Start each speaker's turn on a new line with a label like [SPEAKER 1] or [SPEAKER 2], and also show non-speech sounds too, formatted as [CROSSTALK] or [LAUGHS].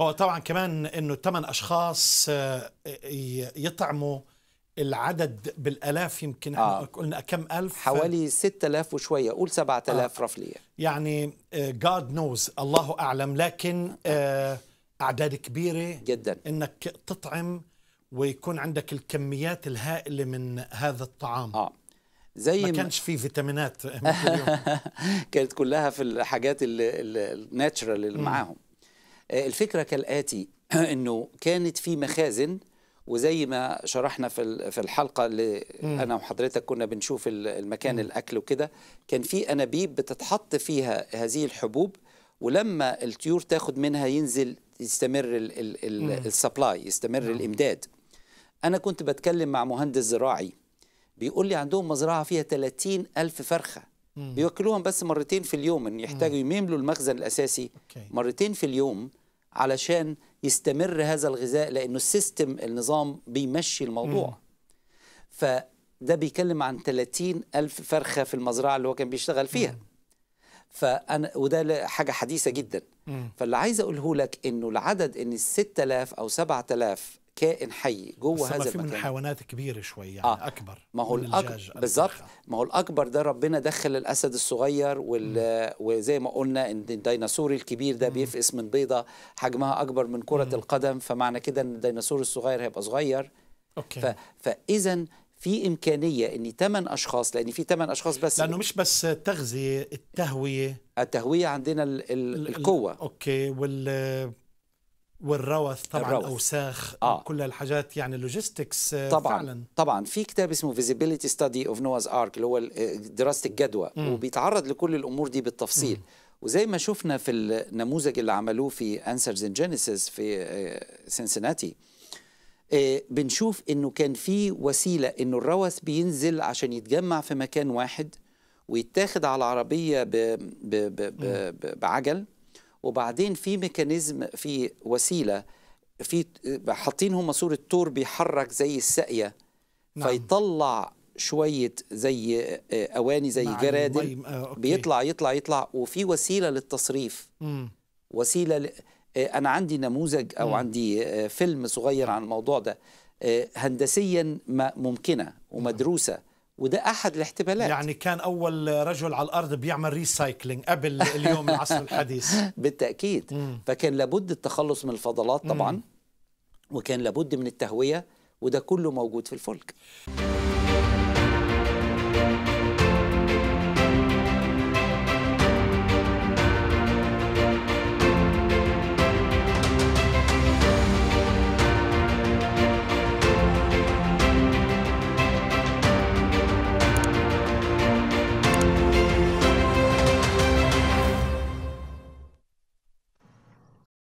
[SPEAKER 1] هو طبعا كمان انه ثمان اشخاص آه، يطعموا العدد بالالاف يمكن احنا آه. قلنا كم الف حوالي
[SPEAKER 2] 6000 وشويه قول 7000 آه. رفليا
[SPEAKER 1] يعني جاد آه، نوز الله اعلم لكن آه اعداد كبيره جدا انك تطعم ويكون عندك الكميات الهائله من هذا الطعام اه زي ما كانش في فيتامينات [LAUGHS]
[SPEAKER 2] [LAUGHS] كانت كلها في الحاجات الناتشرال اللي معاهم الفكرة كالآتي [CLEARS THROAT] أنه كانت في مخازن وزي ما شرحنا في في الحلقه اللي انا وحضرتك كنا بنشوف المكان الاكل وكده كان في انابيب بتتحط فيها هذه الحبوب ولما الطيور تاخد منها ينزل يستمر السبلاي يستمر الامداد انا كنت بتكلم مع مهندس زراعي بيقول لي عندهم مزرعه فيها 30 الف فرخه بيوكلوهم بس مرتين في اليوم ان يحتاجوا يملوا المخزن الاساسي مرتين في اليوم علشان يستمر هذا الغذاء لانه السيستم النظام بيمشي الموضوع م. فده بيتكلم عن 30 ألف فرخة في المزرعة اللي هو كان بيشتغل فيها م. فأنا وده حاجة حديثة جدا م. فاللي عايز أقوله لك إنه العدد إن ال آلاف أو 7000 كائن حي جوه هذا المكان في
[SPEAKER 1] حيوانات كبيره شوي يعني آه.
[SPEAKER 2] اكبر ما هو الاكبر بالظبط ما هو الاكبر ده ربنا دخل الاسد الصغير وال... وزي ما قلنا ان الديناصور الكبير ده بيفقس من بيضه حجمها اكبر من كره مم. القدم فمعنى كده ان الديناصور الصغير هيبقى صغير اوكي ف... فاذا في امكانيه ان ثمان اشخاص لان في ثمان اشخاص بس لانه
[SPEAKER 1] مش بس تغذيه
[SPEAKER 2] التهويه التهويه عندنا ال... ال... القوه
[SPEAKER 1] اوكي وال والروث طبعا الروث. اوساخ آه. كل الحاجات يعني اللوجيستكس آه، طبعا فعلا.
[SPEAKER 2] طبعا في كتاب اسمه فيزيبيليتي ستادي اوف نواز ارك اللي هو آه، دراسه الجدوى م. وبيتعرض لكل الامور دي بالتفصيل م. وزي ما شفنا في النموذج اللي عملوه في انسرز ان جينيسيس في سنسناتي آه، بنشوف انه كان في وسيله انه الروث بينزل عشان يتجمع في مكان واحد ويتاخد على عربيه ب ب بعجل وبعدين في ميكانيزم في وسيله في حاطين هم صوره تور بيحرك زي الساقيه نعم. فيطلع شويه زي آه، اواني زي نعم، جرادل
[SPEAKER 1] آه، بيطلع
[SPEAKER 2] يطلع يطلع وفي وسيله للتصريف مم. وسيله ل... آه، انا عندي نموذج او مم. عندي آه، فيلم صغير نعم. عن الموضوع ده هندسيا ممكنه
[SPEAKER 1] نعم. ومدروسه وده احد الاحتمالات يعني كان اول رجل على الارض بيعمل ريسايكلينج قبل [LAUGHS] اليوم العصر الحديث
[SPEAKER 2] بالتاكيد مم. فكان لابد التخلص من الفضلات طبعا مم. وكان لابد من التهويه وده كله موجود في الفلك